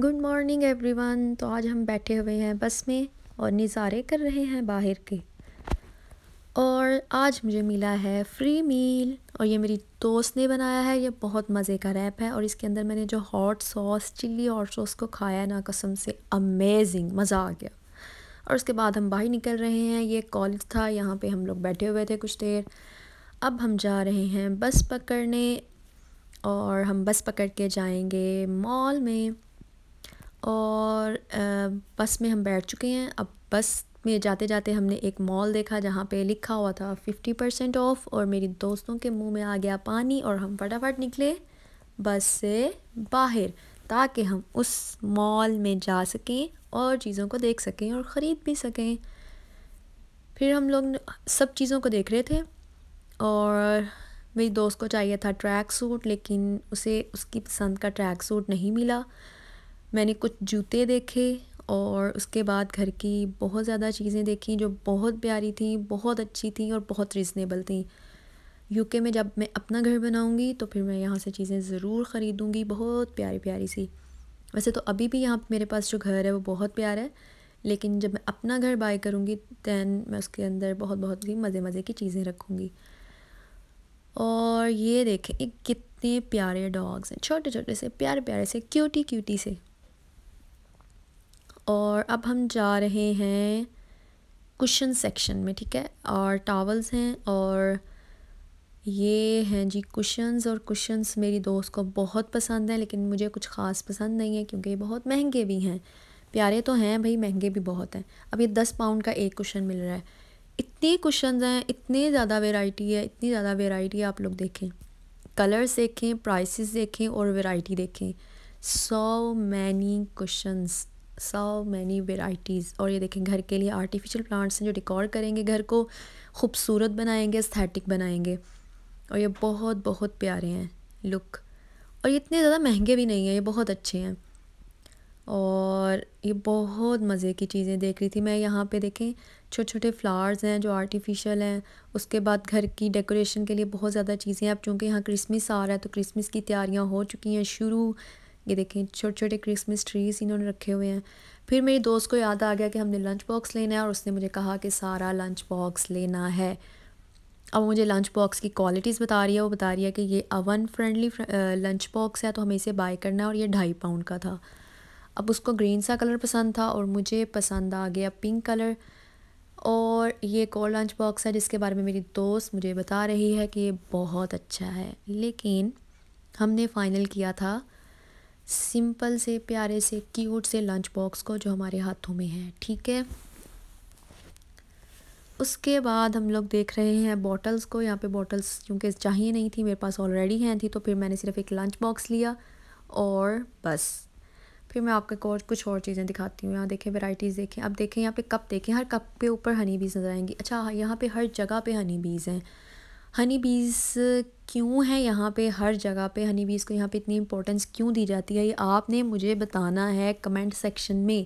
good morning everyone तो आज हम बैठे हुए हैं बस में और नज़ारे कर रहे हैं बाहर के और आज मुझे मिला है फ्री मील और ये मेरी दोस्त ने बनाया है ये बहुत मज़े का रैप है और इसके अंदर मैंने जो hot sauce chilli hot sauce को खाया ना कसम से अमेजिंग मज़ा आ गया और उसके बाद हम बाहर निकल रहे हैं ये कॉलेज था यहाँ पे हम लोग बैठे हुए थे कुछ देर अब हम जा रहे हैं बस पकड़ने और हम बस पकड़ के जाएंगे मॉल में और बस में हम बैठ चुके हैं अब बस में जाते जाते हमने एक मॉल देखा जहाँ पे लिखा हुआ था फिफ्टी परसेंट ऑफ और मेरी दोस्तों के मुंह में आ गया पानी और हम फटाफट निकले बस से बाहर ताकि हम उस मॉल में जा सकें और चीज़ों को देख सकें और ख़रीद भी सकें फिर हम लोग सब चीज़ों को देख रहे थे और मेरी दोस्त को चाहिए था ट्रैक सूट लेकिन उसे उसकी पसंद का ट्रैक सूट नहीं मिला मैंने कुछ जूते देखे और उसके बाद घर की बहुत ज़्यादा चीज़ें देखी जो बहुत प्यारी थी बहुत अच्छी थी और बहुत रिजनेबल थी यूके में जब मैं अपना घर बनाऊंगी तो फिर मैं यहाँ से चीज़ें ज़रूर ख़रीदूँगी बहुत प्यारी प्यारी सी वैसे तो अभी भी यहाँ मेरे पास जो घर है वो बहुत प्यारा है लेकिन जब मैं अपना घर बाय करूँगी दैन मैं उसके अंदर बहुत बहुत ही मज़े मज़े की चीज़ें रखूँगी और ये देखें कितने प्यारे डॉग्स हैं छोटे छोटे से प्यारे प्यारे से क्यूटी क्यूटी से और अब हम जा रहे हैं कुशन सेक्शन में ठीक है और टावल्स हैं और ये हैं जी कुशन्स और कुशन्स मेरी दोस्त को बहुत पसंद हैं लेकिन मुझे कुछ ख़ास पसंद नहीं है क्योंकि ये बहुत महंगे भी हैं प्यारे तो हैं भाई महंगे भी बहुत हैं अब ये दस पाउंड का एक कुशन मिल रहा है इतने कुशन हैं इतने ज़्यादा वेराइटी है इतनी ज़्यादा वेराइटी आप लोग देखें कलर्स देखें प्राइसिस देखें और वेराइटी देखें so many cushions so many varieties और ये देखें घर के लिए आर्टिफिशियल प्लांट्स हैं जो डिकॉर करेंगे घर को खूबसूरत बनाएंगे स्थैटिक बनाएंगे और ये बहुत बहुत प्यारे हैं लुक और ये इतने ज़्यादा महंगे भी नहीं हैं ये बहुत अच्छे हैं और ये बहुत मज़े की चीज़ें देख रही थी मैं यहाँ पे देखें छोटे छोटे फ्लावर्स हैं जो आर्टिफिशियल हैं उसके बाद घर की डेकोरेशन के लिए बहुत ज़्यादा चीज़ें अब चूँकि यहाँ क्रिसमस आ रहा है तो क्रिसमस की तैयारियाँ हो चुकी हैं शुरू ये देखें छोटे छोटे क्रिसमस ट्रीज़ इन्होंने रखे हुए हैं फिर मेरी दोस्त को याद आ गया कि हमने लंच बॉक्स लेना है और उसने मुझे कहा कि सारा लंच बॉक्स लेना है अब मुझे लंच बॉक्स की क्वालिटीज़ बता रही है वो बता रही है कि ये अवन फ्रेंडली लंच बॉक्स है तो हमें इसे बाय करना है और ये ढाई पाउंड का था अब उसको ग्रीन सा कलर पसंद था और मुझे पसंद आ गया पिंक कलर और ये एक और लंच बॉक्स है जिसके बारे में मेरी दोस्त मुझे बता रही है कि ये बहुत अच्छा है लेकिन हमने फ़ाइनल किया था सिंपल से प्यारे से क्यूट से लंच बॉक्स को जो हमारे हाथों में है ठीक है उसके बाद हम लोग देख रहे हैं बॉटल्स को यहाँ पे बॉटल्स क्योंकि चाहिए नहीं थी मेरे पास ऑलरेडी हैं थी तो फिर मैंने सिर्फ एक लंच बॉक्स लिया और बस फिर मैं आपको और कुछ और चीज़ें दिखाती हूँ यहाँ देखें वैराइटीज़ देखें अब देखें यहाँ पे कप देखें हर कप के ऊपर हनी बीज नज़र आएंगी अच्छा यहाँ पे हर जगह पे हनी बीज हैं हनी बीज क्यों है यहाँ पे हर जगह पे हनी बीज को यहाँ पे इतनी इंपॉर्टेंस क्यों दी जाती है ये आपने मुझे बताना है कमेंट सेक्शन में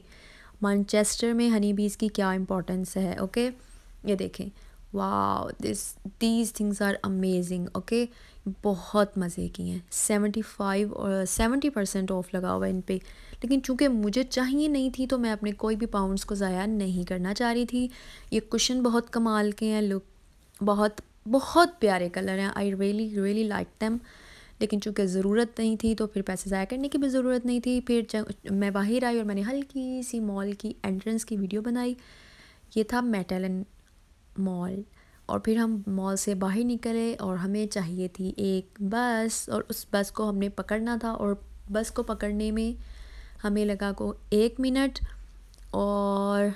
मानचेस्टर में हनी बीज की क्या इंपॉर्टेंस है ओके ये देखें वाह this these things are amazing okay बहुत मज़े की हैं सेवेंटी फाइव और सेवेंटी परसेंट ऑफ लगा हुआ है इन पर लेकिन चूंकि मुझे चाहिए नहीं थी तो मैं अपने कोई भी पाउंड्स को ज़ाया नहीं करना चाह रही थी ये कुशन बहुत कमाल के हैं लुक बहुत बहुत प्यारे कलर हैं I really really like them लेकिन चूँकि ज़रूरत नहीं थी तो फिर पैसे ज़ाया करने की भी ज़रूरत नहीं थी फिर मैं बाहर आई और मैंने हल्की सी मॉल की एंट्रेंस की वीडियो बनाई ये था मेटेलन मॉल और फिर हम मॉल से बाहर निकले और हमें चाहिए थी एक बस और उस बस को हमने पकड़ना था और बस को पकड़ने में हमें लगा को एक मिनट और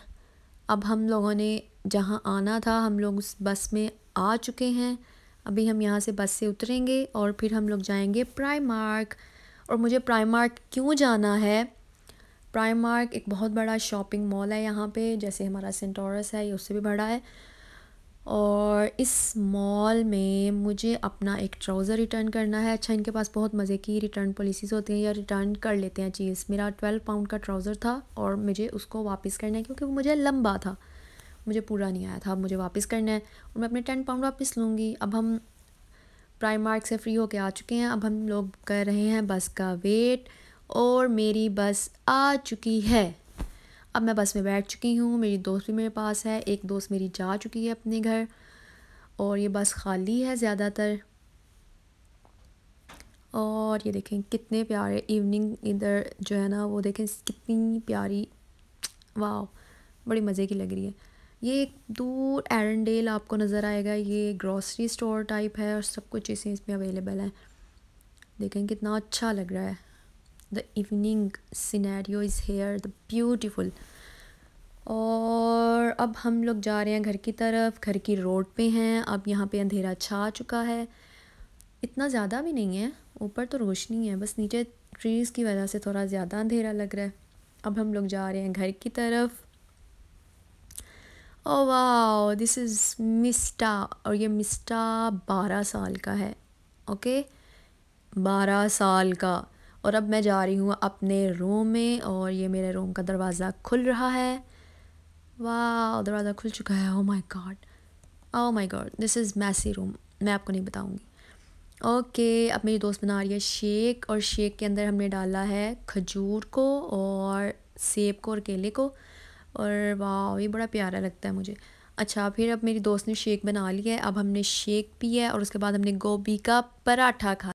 अब हम लोगों ने जहाँ आना था हम लोग उस बस में आ चुके हैं अभी हम यहाँ से बस से उतरेंगे और फिर हम लोग जाएंगे प्राइमार्क और मुझे प्राइमार्क क्यों जाना है प्राइमार्क एक बहुत बड़ा शॉपिंग मॉल है यहाँ पे जैसे हमारा सेंटोरस है ये उससे भी बड़ा है और इस मॉल में मुझे अपना एक ट्राउज़र रिटर्न करना है अच्छा इनके पास बहुत मज़े की रिटर्न पॉलिसीज़ होती हैं या रिटर्न कर लेते हैं चीज़ मेरा ट्वेल्व पाउंड का ट्राउज़र था और मुझे उसको वापस करना है क्योंकि वो मुझे लंबा था मुझे पूरा नहीं आया था अब मुझे वापस करना है और मैं अपने टेन पाउंड वापस लूँगी अब हम प्राइम मार्क से फ्री होके आ चुके हैं अब हम लोग कर रहे हैं बस का वेट और मेरी बस आ चुकी है अब मैं बस में बैठ चुकी हूँ मेरी दोस्त भी मेरे पास है एक दोस्त मेरी जा चुकी है अपने घर और ये बस खाली है ज़्यादातर और ये देखें कितने प्यारे इवनिंग इधर जो है ना वो देखें कितनी प्यारी वाह बड़ी मज़े की लग रही है ये एक दूर एरनडेल आपको नज़र आएगा ये ग्रॉसरी स्टोर टाइप है और सब कुछ चीज़ें इसमें अवेलेबल हैं देखें कितना अच्छा लग रहा है the evening scenario is here the beautiful और अब हम लोग जा रहे हैं घर की तरफ घर की रोड पे हैं अब यहाँ पे अंधेरा छा चुका है इतना ज़्यादा भी नहीं है ऊपर तो रोशनी है बस नीचे ट्रीज़ की वजह से थोड़ा ज़्यादा अंधेरा लग रहा है अब हम लोग जा रहे हैं घर की तरफ ओ वाओ दिस इज़ मिस्टा और ये मिस्टा बारह साल का है ओके बारह साल का और अब मैं जा रही हूँ अपने रूम में और ये मेरे रूम का दरवाज़ा खुल रहा है वाह दरवाज़ा खुल चुका है oh my god oh my god this is messy room मैं आपको नहीं बताऊँगी ओके अब मेरी दोस्त बना रही है शेक और शेक के अंदर हमने डाला है खजूर को और सेब को और केले को और वाह ये बड़ा प्यारा लगता है मुझे अच्छा फिर अब मेरी दोस्त ने शेक बना लिया है अब हमने शेक पिया है और उसके बाद हमने गोभी का पराठा खाया